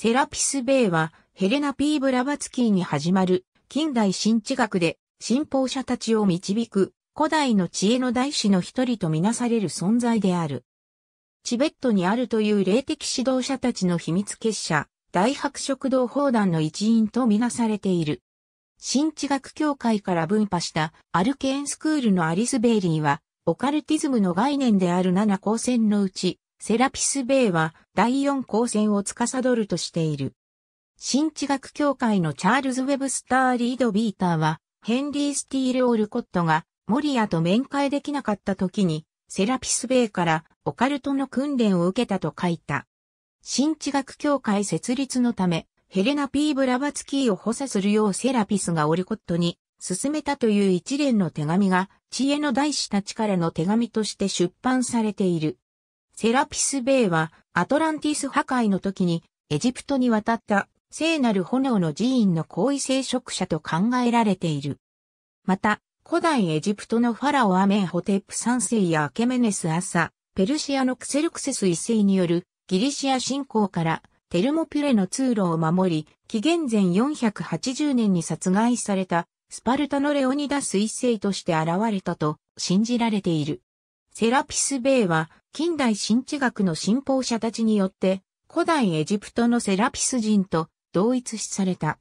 セラピス・ベイは、ヘレナ・ピーブラバツキーに始まる、近代新知学で、信奉者たちを導く、古代の知恵の大師の一人とみなされる存在である。チベットにあるという霊的指導者たちの秘密結社、大白食道砲弾の一員とみなされている。新知学協会から分派したアルケーンスクールのアリス・ベイリーは、オカルティズムの概念である7光線のうち、セラピス米は第四光線を司るとしている。新地学協会のチャールズ・ウェブスター・リード・ビーターは、ヘンリー・スティール・オルコットが、モリアと面会できなかった時に、セラピス米からオカルトの訓練を受けたと書いた。新地学協会設立のため、ヘレナ・ピー・ブラバツキーを補佐するようセラピスがオルコットに進めたという一連の手紙が、知恵の大師たちからの手紙として出版されている。セラピス・ベイは、アトランティス破壊の時に、エジプトに渡った、聖なる炎の寺院の行為聖職者と考えられている。また、古代エジプトのファラオアメンホテップ3世やアケメネスアサ、ペルシアのクセルクセス1世によるギリシア侵攻からテルモピュレの通路を守り、紀元前480年に殺害されたスパルタのレオニダス1世として現れたと信じられている。セラピス・ベイは近代神知学の信奉者たちによって、古代エジプトのセラピス人と同一視された。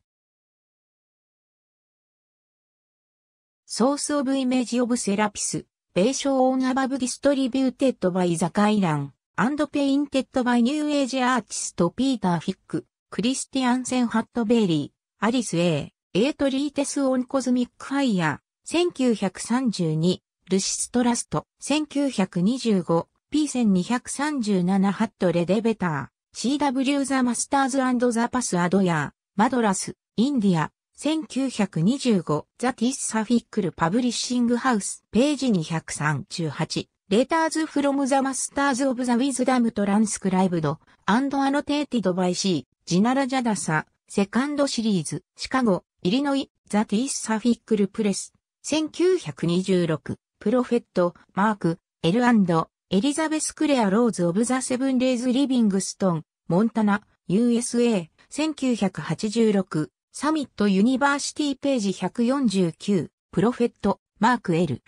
ソースオブイメージオブセラピス、ベーショー・オーナバブディストリビューテッドバイザカイラン、アンドペインテッドバイニューエイジアーティストピーター・フィック、クリスティアンセン・ハットベイリー、アリス・エー、エイトリーテス・オン・コズミック・ファイヤー、1932、ルシストラスト、1925、P1237 ハットレデベター、CW ザマスターズザパスアドヤー、マドラス、インディア、1925、ザ・ティス・サフィックル・パブリッシング・ハウス、ページ238、レターズ・フロム・ザ・マスターズ・オブ・ザ・ウィズダム・トランスクライブド、アンド・アノテーティド・バイ・シー、ジナラ・ジャダサ、セカンドシリーズ、シカゴ、イリノイ、ザ・ティス・サフィックル・プレス、1926、プロフェット、マーク、エル・アンド、エリザベス・クレア・ローズ・オブ・ザ・セブン・デイズ・リビングストン、モンタナ、USA、1986、サミット・ユニバーシティページ149、プロフェット、マーク・エル・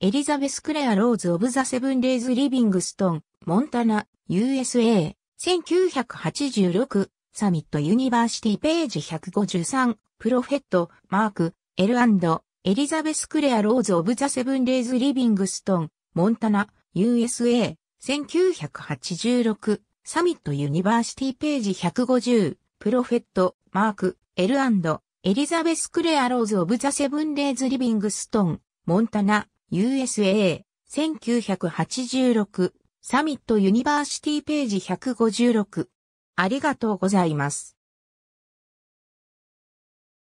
エリザベス・クレア・ローズ・オブ・ザ・セブン・デイズ・リビングストン、モンタナ、USA、1986、サミット・ユニバーシティページ153、プロフェット、マーク、エル・エリザベス・クレア・ローズ・オブ・ザ・セブン・デイズ・リビングストン、モンタナ、USA、1986、サミットユニバーシティページ150、プロフェット、マーク、エルエリザベス・クレア・ローズ・オブ・ザ・セブン・デイズ・リビングストン、モンタナ、USA、1986、サミットユニバーシティページ156。ありがとうございます。